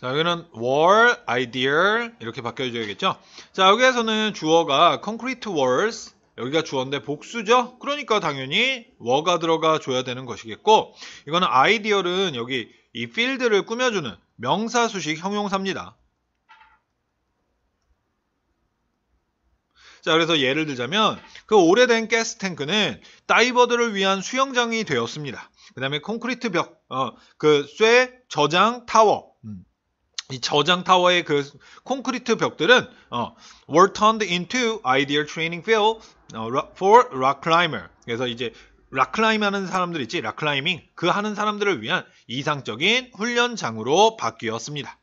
자, 여기는 wall, idea 이렇게 바뀌어줘야겠죠? 자, 여기에서는 주어가 concrete walls 여기가 주어인데 복수죠? 그러니까 당연히 워가 들어가 줘야 되는 것이겠고 이거는 아이디어는 여기 이 필드를 꾸며주는 명사 수식 형용사입니다. 자 그래서 예를 들자면 그 오래된 가스 탱크는 다이버들을 위한 수영장이 되었습니다. 그 다음에 콘크리트 벽, 어, 그 쇠, 저장, 타워 이 저장 타워의 그 콘크리트 벽들은 어, were turned into ideal training field 어, for rock climber. 그래서 이제 락클라임 이 하는 사람들 있지? 락클라이밍 그 하는 사람들을 위한 이상적인 훈련장으로 바뀌었습니다.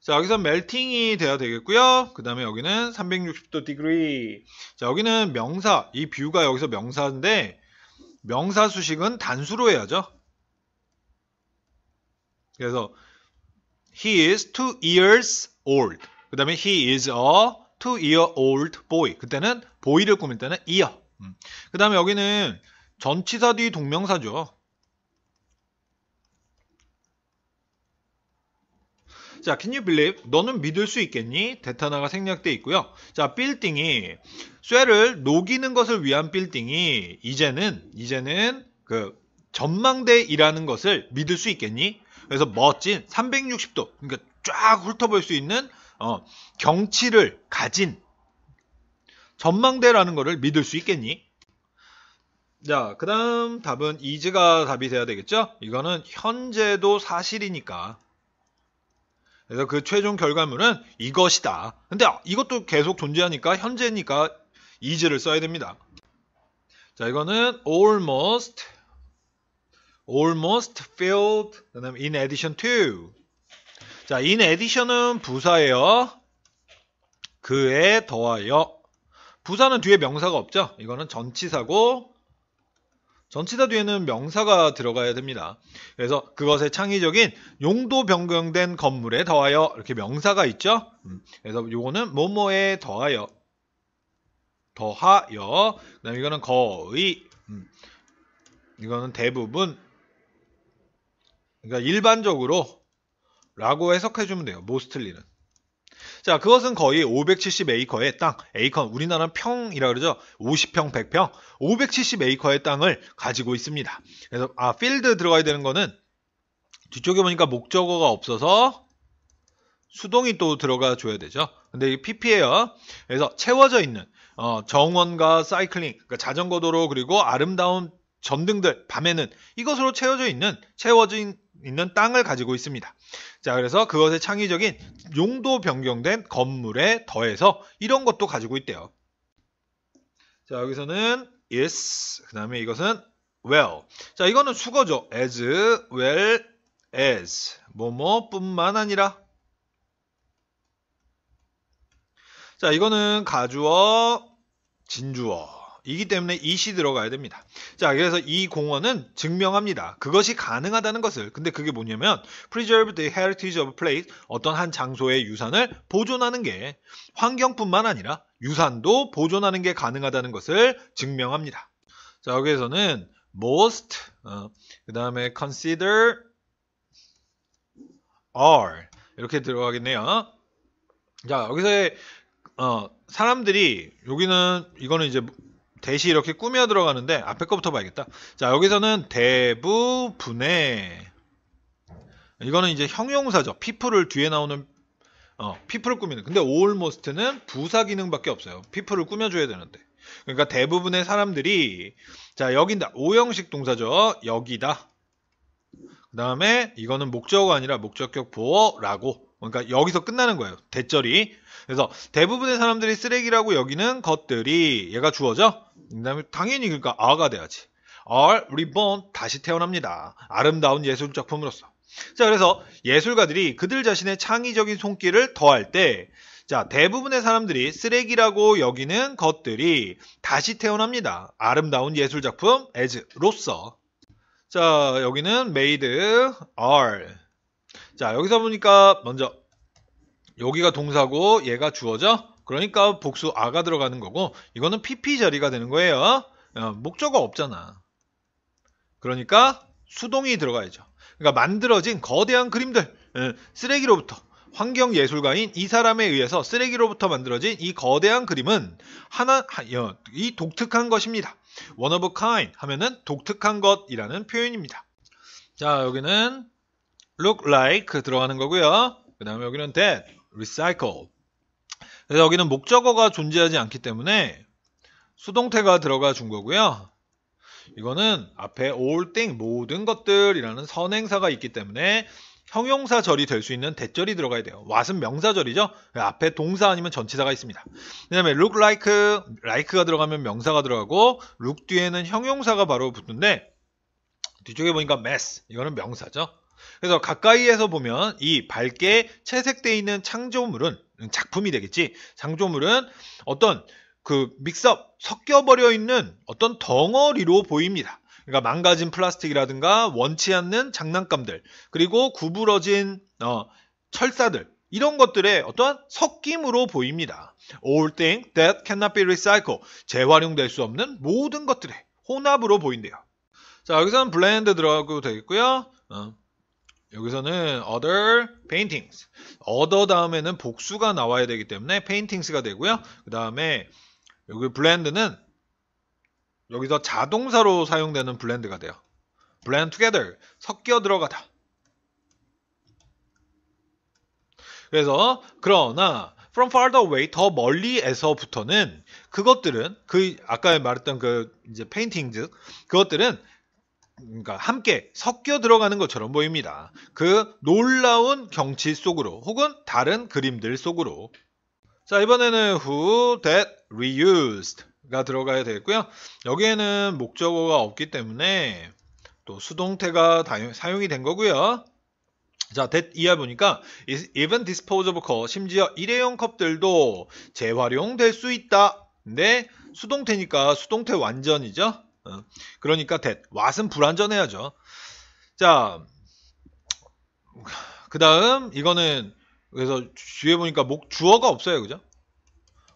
자 여기서 멜팅이 되어야 되겠고요. 그 다음에 여기는 360도 디그리 자 여기는 명사 이 뷰가 여기서 명사인데 명사 수식은 단수로 해야죠. 그래서 He is two years old. 그 다음에 he is a two year old boy. 그때는 boy를 꾸밀 때는 year. 음. 그 다음에 여기는 전치사 뒤 동명사죠. 자, can you believe? 너는 믿을 수 있겠니? 대타나가 생략돼 있고요. 자, 빌딩이 쇠를 녹이는 것을 위한 빌딩이 이제는 이제는 그 전망대이라는 것을 믿을 수 있겠니? 그래서 멋진 360도 그러니까 쫙 훑어볼 수 있는 어, 경치를 가진 전망대라는 것을 믿을 수 있겠니? 자, 그 다음 답은 이즈가 답이 돼야 되겠죠? 이거는 현재도 사실이니까. 그래서 그 최종 결과물은 이것이다. 근데 이것도 계속 존재하니까 현재니까 이즈를 써야 됩니다. 자, 이거는 almost almost filled 그다음 에 in addition to 자 in addition은 부사예요 그에 더하여 부사는 뒤에 명사가 없죠 이거는 전치사고 전치사 뒤에는 명사가 들어가야 됩니다 그래서 그것의 창의적인 용도 변경된 건물에 더하여 이렇게 명사가 있죠 음. 그래서 요거는 뭐뭐에 더하여 더하여 그 다음에 이거는 거의 음. 이거는 대부분 그러니까 일반적으로 라고 해석해 주면 돼요. 모스틀리는. 자, 그것은 거의 570에이커의 땅, 에이컨 우리나라는 평이라 그러죠. 50평, 100평, 570에이커의 땅을 가지고 있습니다. 그래서 아, 필드 들어가야 되는 거는 뒤쪽에 보니까 목적어가 없어서 수동이 또 들어가 줘야 되죠. 근데 이 PP예요. 그래서 채워져 있는 어, 정원과 사이클링, 그러니까 자전거 도로 그리고 아름다운 전등들 밤에는 이것으로 채워져 있는 채워진 있는 땅을 가지고 있습니다. 자, 그래서 그것의 창의적인 용도 변경된 건물에 더해서 이런 것도 가지고 있대요. 자, 여기서는 is, 그 다음에 이것은 well. 자, 이거는 수거죠. as well as. 뭐뭐뿐만 아니라. 자, 이거는 가주어, 진주어. 이기 때문에 이 시 들어가야 됩니다. 자, 그래서 이공원은 증명합니다. 그것이 가능하다는 것을. 근데 그게 뭐냐면 preserve the heritage of place 어떤 한 장소의 유산을 보존하는 게 환경뿐만 아니라 유산도 보존하는 게 가능하다는 것을 증명합니다. 자, 여기에서는 most 어, 그다음에 consider are 이렇게 들어가겠네요. 자, 여기서의 어, 사람들이 여기는 이거는 이제 대시 이렇게 꾸며 들어가는데 앞에 거부터 봐야겠다. 자 여기서는 대부분의 이거는 이제 형용사죠. 피플을 뒤에 나오는 어, p e 을 꾸미는. 근데 almost는 부사 기능밖에 없어요. 피플을 꾸며줘야 되는데. 그러니까 대부분의 사람들이 자 여기다 오형식 동사죠. 여기다. 그 다음에 이거는 목적어 아니라 목적격 보어라고. 그러니까 여기서 끝나는 거예요. 대절이. 그래서 대부분의 사람들이 쓰레기라고 여기는 것들이 얘가 주어져. 그다음에 당연히 그러니까 아가 돼야지. are reborn 다시 태어납니다. 아름다운 예술 작품으로서. 자, 그래서 예술가들이 그들 자신의 창의적인 손길을 더할 때, 자, 대부분의 사람들이 쓰레기라고 여기는 것들이 다시 태어납니다. 아름다운 예술 작품 as로서. 자, 여기는 made are. 자, 여기서 보니까 먼저 여기가 동사고 얘가 주어죠. 그러니까 복수 아가 들어가는 거고 이거는 PP 자리가 되는 거예요. 어, 목적어 없잖아. 그러니까 수동이 들어가야죠. 그러니까 만들어진 거대한 그림들 예, 쓰레기로부터 환경 예술가인 이 사람에 의해서 쓰레기로부터 만들어진 이 거대한 그림은 하나 이 독특한 것입니다. one of a kind 하면은 독특한 것이라는 표현입니다. 자 여기는 look like 들어가는 거고요. 그 다음에 여기는 that, recycle 그래서 여기는 목적어가 존재하지 않기 때문에 수동태가 들어가 준 거고요. 이거는 앞에 all thing 모든 것들이라는 선행사가 있기 때문에 형용사절이 될 수 있는 대절이 들어가야 돼요. 왓은 명사절이죠. 그 앞에 동사 아니면 전치사가 있습니다. 그다음에 look like, like가 들어가면 명사가 들어가고 look 뒤에는 형용사가 바로 붙는데 뒤쪽에 보니까 mess 이거는 명사죠. 그래서 가까이에서 보면 이 밝게 채색되어 있는 창조물은 작품이 되겠지. 창조물은 어떤 그믹스 섞여버려 있는 어떤 덩어리로 보입니다. 그러니까 망가진 플라스틱이라든가 원치 않는 장난감들 그리고 구부러진 어, 철사들 이런 것들의 어떤 섞임으로 보입니다. All things that cannot be recycled 재활용될 수 없는 모든 것들의 혼합으로 보인대요. 자 여기서는 블렌드 들어가도 되겠고요. 어. 여기서는 other paintings. other 다음에는 복수가 나와야 되기 때문에 paintings가 되고요. 그 다음에 여기 blend는 여기서 자동사로 사용되는 블렌드가 돼요. blend together, 섞여 들어가다. 그래서 그러나 from farther away 더 멀리에서부터는 그것들은 그 아까 말했던 그 이제 paintings 그것들은 그러니까 함께 섞여 들어가는 것처럼 보입니다. 그 놀라운 경치 속으로 혹은 다른 그림들 속으로 자 이번에는 who, that, reused가 들어가야 되겠고요. 여기에는 목적어가 없기 때문에 또 수동태가 사용이 된 거고요. 자, that 이하 보니까 even disposable cup, 심지어 일회용 컵들도 재활용될 수 있다. 근데 수동태니까 수동태 완전이죠. 어? 그러니까 t 왓은 불완전해야죠. 자, 그 다음 이거는 그래서 뒤에 보니까 목 주어가 없어요, 그죠?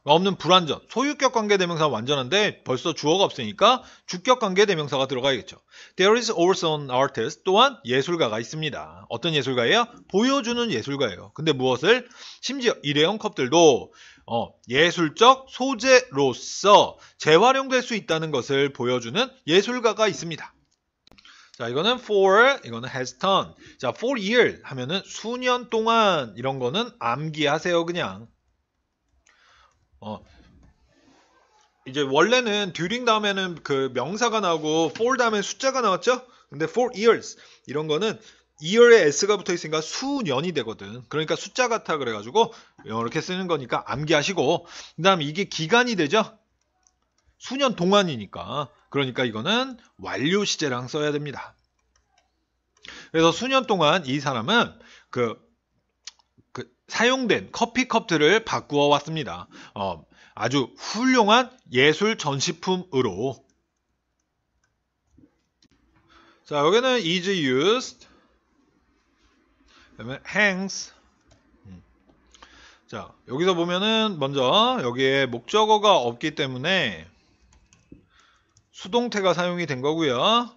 없는 불완전. 소유격 관계 대명사 완전한데 벌써 주어가 없으니까 주격 관계 대명사가 들어가야겠죠. There is also an artist 또한 예술가가 있습니다. 어떤 예술가예요? 보여주는 예술가예요. 근데 무엇을? 심지어 일회용 컵들도 어, 예술적 소재로서 재활용될 수 있다는 것을 보여주는 예술가가 있습니다. 자, 이거는 for, 이거는 has done. 자, for year 하면은 수년 동안 이런 거는 암기하세요, 그냥. 어. 이제 원래는 during 다음에는 그 명사가 나오고 for 다음에 숫자가 나왔죠? 근데 for years 이런 거는 2월에 S가 붙어 있으니까 수년이 되거든. 그러니까 숫자 같아 그래가지고 이렇게 쓰는 거니까 암기하시고 그 다음 이게 기간이 되죠. 수년 동안이니까 그러니까 이거는 완료 시제랑 써야 됩니다. 그래서 수년 동안 이 사람은 그, 그 사용된 커피 컵들을 바꾸어 왔습니다. 어, 아주 훌륭한 예술 전시품으로 자 여기는 is used 다음에 hangs. 자 여기서 보면은 먼저 여기에 목적어가 없기 때문에 수동태가 사용이 된 거고요.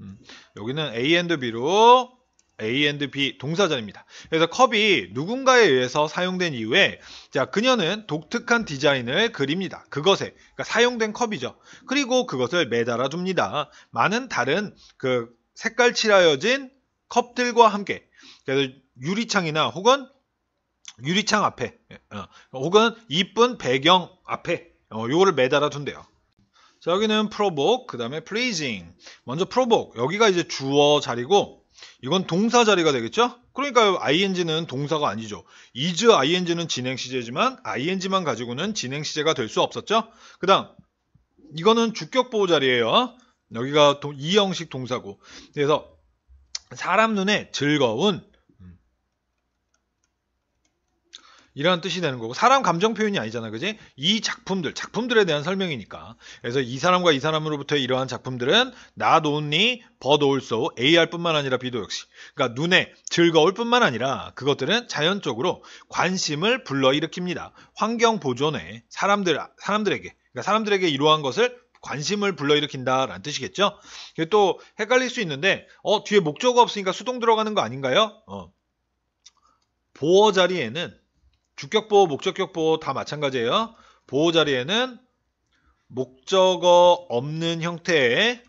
음, 여기는 A and B로 A and B 동사자입니다 그래서 컵이 누군가에 의해서 사용된 이후에 자 그녀는 독특한 디자인을 그립니다. 그것에 그러니까 사용된 컵이죠. 그리고 그것을 매달아 줍니다. 많은 다른 그 색깔 칠하여진 컵들과 함께 그래서 유리창이나 혹은 유리창 앞에 예, 어, 혹은 이쁜 배경 앞에 이 어, 요거를 매달아 둔대요. 자 여기는 p r o v o k 그 다음에 pleasing 먼저 p r o v o k 여기가 이제 주어 자리고 이건 동사 자리가 되겠죠? 그러니까 ing는 동사가 아니죠. is ing는 진행 시제지만 ing만 가지고는 진행 시제가 될 수 없었죠? 그 다음 이거는 주격 보호 자리예요. 여기가 도, 이형식 동사고 그래서 사람 눈에 즐거운 이런 뜻이 되는 거고 사람 감정 표현이 아니잖아 그지 이 작품들 작품들에 대한 설명이니까 그래서 이 사람과 이 사람으로부터의 이러한 작품들은 not only but also AR 뿐만 아니라 비도 역시 그러니까 눈에 즐거울 뿐만 아니라 그것들은 자연적으로 관심을 불러일으킵니다 환경 보존에 사람들 사람들에게 그러니까 사람들에게 이러한 것을 관심을 불러일으킨다라는 뜻이겠죠. 그리고 또 헷갈릴 수 있는데 어 뒤에 목적어 없으니까 수동 들어가는 거 아닌가요? 어. 보어 자리에는 주격보호, 목적격보호 다 마찬가지예요. 보호 자리에는 목적어 없는 형태의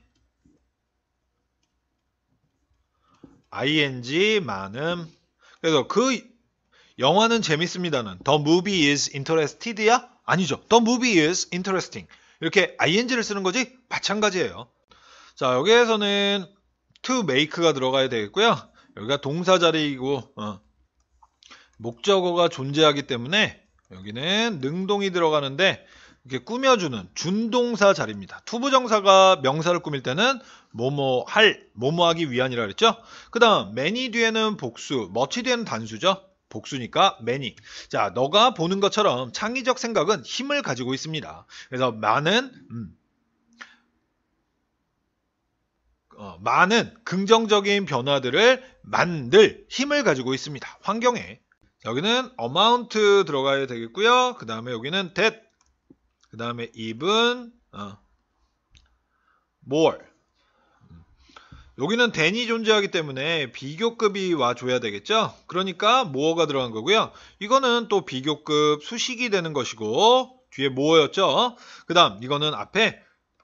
ing 많음. 그래서 그 영화는 재밌습니다는 the movie is interested야? 아니죠. the movie is interesting. 이렇게 ing를 쓰는 거지 마찬가지예요. 자, 여기에서는 to make가 들어가야 되겠고요. 여기가 동사 자리이고 어. 목적어가 존재하기 때문에 여기는 능동이 들어가는데 이렇게 꾸며주는 준동사 자리입니다. 투부정사가 명사를 꾸밀 때는 뭐뭐 할, 뭐뭐 하기 위한이라 그랬죠? 그 다음 매니 뒤에는 복수, much 뒤에는 단수죠? 복수니까 매니. 자, 너가 보는 것처럼 창의적 생각은 힘을 가지고 있습니다. 그래서 많은 음, 어, 많은 긍정적인 변화들을 만들 힘을 가지고 있습니다. 환경에 여기는 amount 들어가야 되겠고요. 그 다음에 여기는 that. 그 다음에 even 어, more. 여기는 t 니 존재하기 때문에 비교급이 와줘야 되겠죠. 그러니까 more가 들어간 거고요. 이거는 또 비교급 수식이 되는 것이고 뒤에 more였죠. 그 다음 이거는 앞에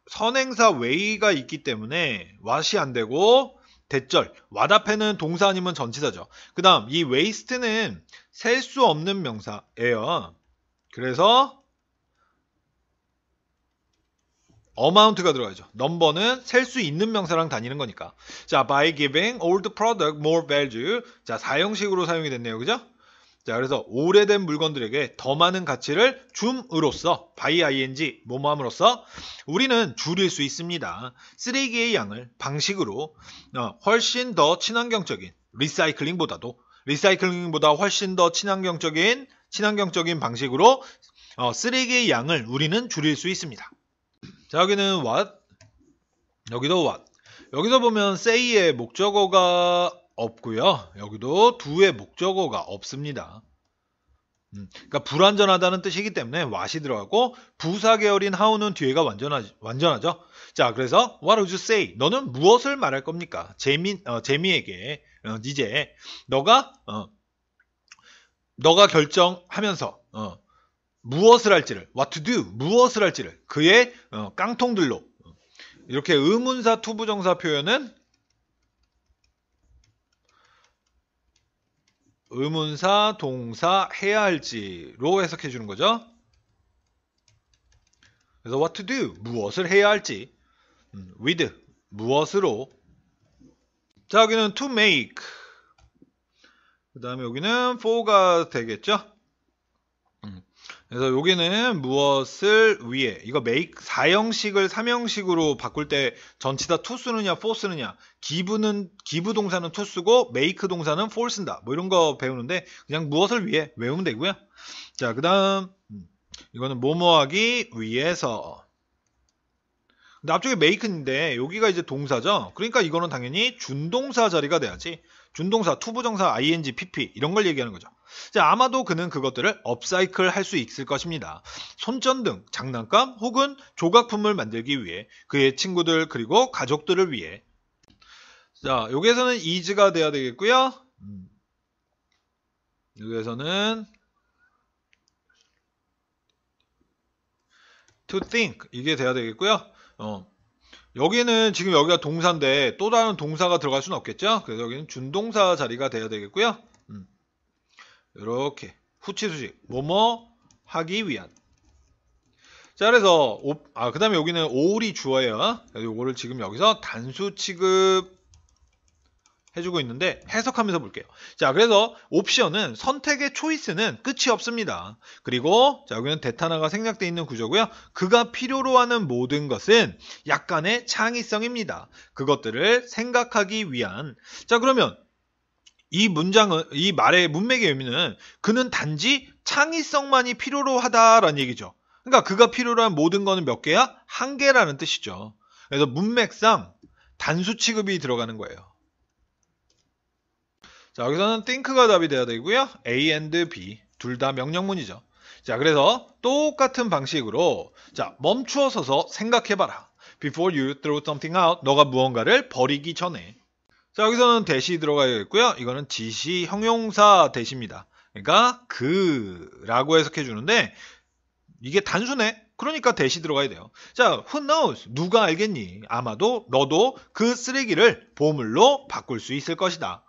선행사 way가 있기 때문에 what이 안 되고 대절, 와다페는 동사 아니면 전치사죠. 그 다음 이 웨이스트는 셀 수 없는 명사예요. 그래서 어마운트가 들어가죠. 넘버는 셀 수 있는 명사랑 다니는 거니까. 자, by giving old product more value. 자, 사용식으로 사용이 됐네요. 그죠? 자, 그래서 오래된 물건들에게 더 많은 가치를 줌으로써 by ing 모모함으로써 우리는 줄일 수 있습니다. 쓰레기의 양을 방식으로 어, 훨씬 더 친환경적인 리사이클링보다도 리사이클링보다 훨씬 더 친환경적인 친환경적인 방식으로 어, 쓰레기의 양을 우리는 줄일 수 있습니다. 자, 여기는 what 여기도 what 여기서 보면 say의 목적어가 없고요. 여기도 두의 목적어가 없습니다. 음, 그러니까 불완전하다는 뜻이기 때문에 what이 들어가고 부사 계열인 how는 뒤에가 완전하, 완전하죠. 자, 그래서 what would you say? 너는 무엇을 말할 겁니까? 재미 어, 재미에게 어, 이제 너가 어, 너가 결정하면서 어, 무엇을 할지를 what to do 무엇을 할지를 그의 어, 깡통들로 이렇게 의문사 투부정사 표현은 의문사, 동사, 해야 할지로 해석해 주는 거죠. 그래서 what to do 무엇을 해야 할지 음, with 무엇으로 자 여기는 to make 그 다음에 여기는 for가 되겠죠 그래서 여기는 무엇을 위해 이거 make 4형식을 3형식으로 바꿀 때 전치다 to 쓰느냐 for 쓰느냐 기부는 기부 동사는 to 쓰고 make 동사는 for 쓴다 뭐 이런 거 배우는데 그냥 무엇을 위해 외우면 되고요 자그 다음 음, 이거는 뭐뭐하기 위해서 근데 앞쪽에 make인데 여기가 이제 동사죠 그러니까 이거는 당연히 준동사 자리가 돼야지 준동사, 투부정사, ing, pp 이런 걸 얘기하는 거죠 아마도 그는 그것들을 업사이클 할 수 있을 것입니다. 손전등, 장난감 혹은 조각품을 만들기 위해 그의 친구들 그리고 가족들을 위해 자, 여기에서는 이즈가 돼야 되겠고요. 음. 여기에서는 to think 이게 돼야 되겠고요. 어. 여기는 지금 여기가 동사인데 또 다른 동사가 들어갈 수는 없겠죠. 그래서 여기는 준동사 자리가 돼야 되겠고요. 음. 이렇게 후치수식 뭐뭐 하기 위한 자 그래서 아, 그 다음에 여기는 오울이 주어예요 요거를 지금 여기서 단수 취급 해주고 있는데 해석하면서 볼게요 자 그래서 옵션은 선택의 초이스는 끝이 없습니다 그리고 자 여기는 데타나가 생략되어 있는 구조고요 그가 필요로 하는 모든 것은 약간의 창의성입니다 그것들을 생각하기 위한 자 그러면 이 문장은 이 말의 문맥의 의미는 그는 단지 창의성만이 필요로 하다라는 얘기죠. 그러니까 그가 필요로 한 모든 거는 몇 개야? 한 개라는 뜻이죠. 그래서 문맥상 단수 취급이 들어가는 거예요. 자, 여기서는 think가 답이 돼야 되고요. A and B 둘 다 명령문이죠. 자, 그래서 똑같은 방식으로 자, 멈추어 서서 생각해 봐라. Before you throw something out. 너가 무언가를 버리기 전에 자, 여기서는 대시 들어가야겠고요. 이거는 지시 형용사 대시입니다. 그러니까 그라고 해석해 주는데 이게 단순해. 그러니까 대시 들어가야 돼요. 자, who knows? 누가 알겠니? 아마도 너도 그 쓰레기를 보물로 바꿀 수 있을 것이다.